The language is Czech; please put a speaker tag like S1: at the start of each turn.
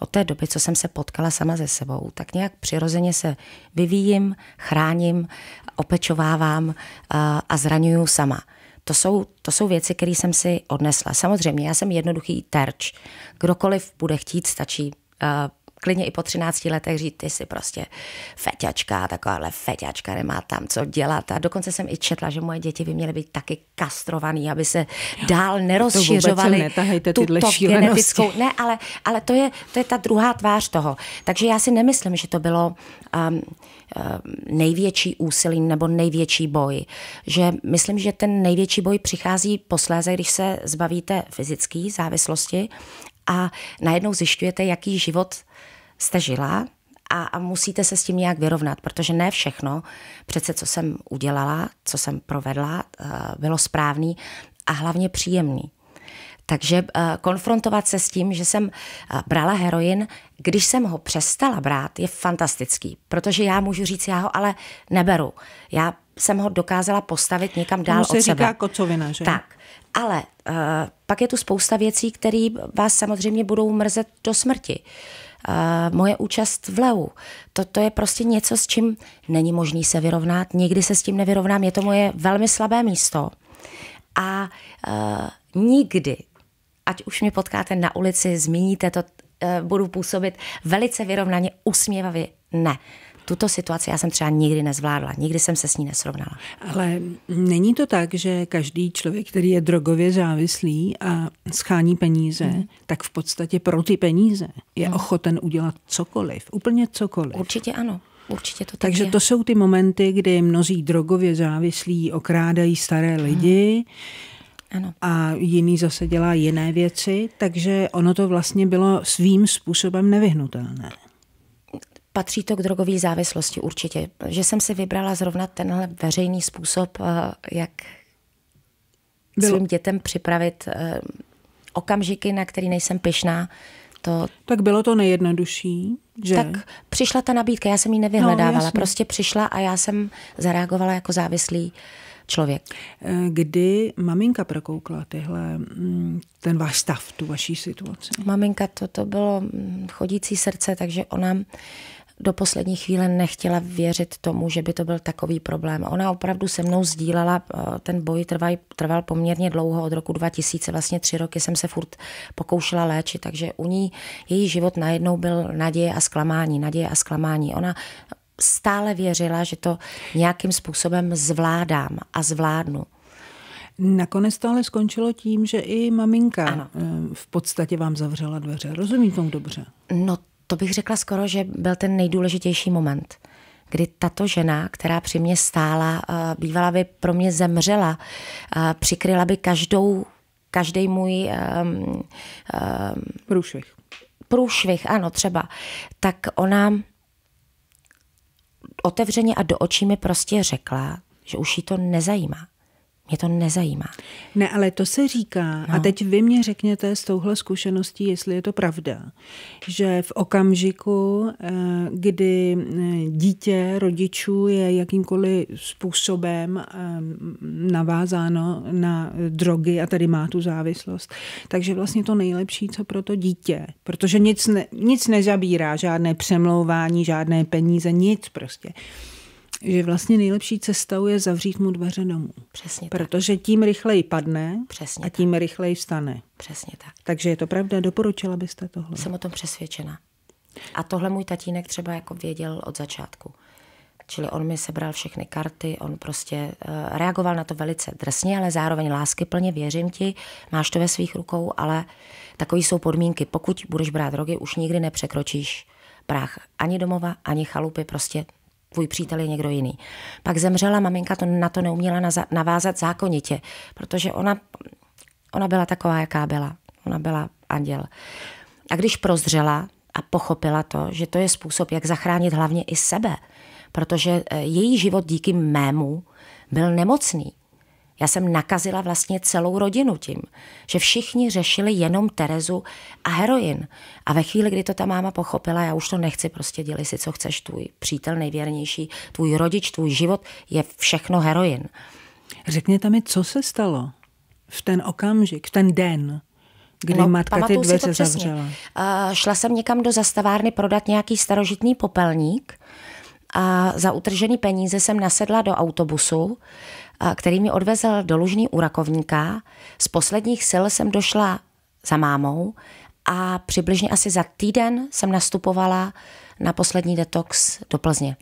S1: od té doby, co jsem se potkala sama se sebou, tak nějak přirozeně se vyvíjím, chráním, opečovávám eh, a zraňuju sama. To jsou, to jsou věci, které jsem si odnesla. Samozřejmě, já jsem jednoduchý terč. Kdokoliv bude chtít, stačí eh, klidně i po 13 letech říct, ty jsi prostě feťačka, takováhle feťačka, nemá tam co dělat. A dokonce jsem i četla, že moje děti by měly být taky kastrovaný, aby se dál nerozšiřovaly tuto genetickou. Ne, ale, ale to, je, to je ta druhá tvář toho. Takže já si nemyslím, že to bylo um, um, největší úsilí nebo největší boj. Že myslím, že ten největší boj přichází posléze, když se zbavíte fyzické závislosti a najednou zjišťujete, jaký život jste žila a, a musíte se s tím nějak vyrovnat, protože ne všechno, přece co jsem udělala, co jsem provedla, eh, bylo správný a hlavně příjemný. Takže eh, konfrontovat se s tím, že jsem eh, brala heroin, když jsem ho přestala brát, je fantastický, protože já můžu říct, já ho ale neberu. Já jsem ho dokázala postavit někam dál se od říká
S2: kocovina, že? Tak.
S1: Ale uh, pak je tu spousta věcí, které vás samozřejmě budou mrzet do smrti. Uh, moje účast v LEU, to, to je prostě něco, s čím není možný se vyrovnat, nikdy se s tím nevyrovnám, je to moje velmi slabé místo. A uh, nikdy ať už mě potkáte na ulici, zmíníte to, eh, budu působit velice vyrovnaně, usměvavě. Ne tuto situaci já jsem třeba nikdy nezvládla, nikdy jsem se s ní nesrovnala.
S2: Ale není to tak, že každý člověk, který je drogově závislý a schání peníze, hmm. tak v podstatě pro ty peníze je hmm. ochoten udělat cokoliv, úplně cokoliv. Určitě ano. Určitě to tak Takže je. to jsou ty momenty, kdy mnozí drogově závislí okrádají staré mhm. lidi. Hmm ano. A jiný zase dělá jiné věci, takže ono to vlastně bylo svým způsobem nevyhnutelné.
S1: Patří to k drogové závislosti určitě. Že jsem si vybrala zrovna tenhle veřejný způsob, eh, jak bylo... svým dětem připravit eh, okamžiky, na který nejsem pyšná, to... Tak bylo to
S2: nejjednodušší, že? Tak
S1: přišla ta nabídka, já jsem ji no, nevyhledávala, no, prostě
S2: přišla a já jsem zareagovala jako závislý uh, člověk. Eh, kdy maminka prokoukla tyhle, mm, ten váš stav, tu vaší situaci? Maminka, to, to bylo mm,
S1: chodící srdce, takže ona do poslední chvíle nechtěla věřit tomu, že by to byl takový problém. Ona opravdu se mnou sdílela, eh, ten boj trval, trval poměrně dlouho, od roku 2000, vlastně tři roky jsem se furt pokoušela léčit, takže u ní její život najednou byl naděje a zklamání, naděje a zklamání. Ona stále věřila, že to
S2: nějakým způsobem zvládám a zvládnu. Nakonec to ale skončilo tím, že i maminka ano. Eh, v podstatě vám zavřela dveře. Rozumím tomu dobře?
S1: No to bych řekla skoro, že byl ten nejdůležitější moment, kdy tato žena, která při mě stála, eh, bývala by pro mě zemřela, eh, přikryla by každou, každý můj um, um, průšvih. Průšvih, ano, třeba. Tak ona otevřeně a do očí mi prostě řekla, že už jí to nezajímá. Mě to nezajímá.
S2: Ne, ale to se říká, no. a teď vy mě řekněte s touhle zkušeností, jestli je to pravda, že v okamžiku, eh, kdy eh, dítě rodičů je jakýmkoliv způsobem eh, navázáno na drogy a tady má tu závislost, takže vlastně to nejlepší, co pro to dítě, protože nic, ne, nic nezabírá, žádné přemlouvání, žádné peníze, nic prostě že vlastně nejlepší cestou je zavřít mu dveře domů. Přesně Protože tak. tím rychleji padne Přesně a tím tak. rychleji vstane. Přesně tak. Takže je to pravda, doporučila byste tohle? Jsem o tom přesvědčena.
S1: A tohle můj tatínek třeba jako věděl od začátku. Čili on mi sebral všechny karty, on prostě uh, reagoval na to velice drsně, ale zároveň láskyplně, věřím ti, máš to ve svých rukou, ale takové jsou podmínky. Pokud budeš brát drogy, už nikdy nepřekročíš práh ani domova, ani chalupy, prostě tvůj přítel je někdo jiný. Pak zemřela, maminka to na to neuměla navázat zákonitě, protože ona, ona byla taková, jaká byla. Ona byla anděl. A když prozřela a pochopila to, že to je způsob, jak zachránit hlavně i sebe, protože eh, její život díky mému byl nemocný. Já jsem nakazila vlastně celou rodinu tím, že všichni řešili jenom Terezu a heroin. A ve chvíli, kdy to ta máma pochopila, já už to nechci, prostě dělit si, co chceš, tvůj přítel nejvěrnější, tvůj rodič, tvůj
S2: život je všechno heroin. Řekněte mi, co se stalo v ten okamžik, v ten den, kdy no, matka ty dveře zavřela? Uh,
S1: šla jsem někam do zastavárny prodat nějaký starožitný popelník a za utržený peníze jsem nasedla do autobusu který mě odvezl do Lužní u Rakovníka. Z posledních sil jsem došla za mámou a přibližně asi za týden jsem nastupovala na poslední detox do Plzně.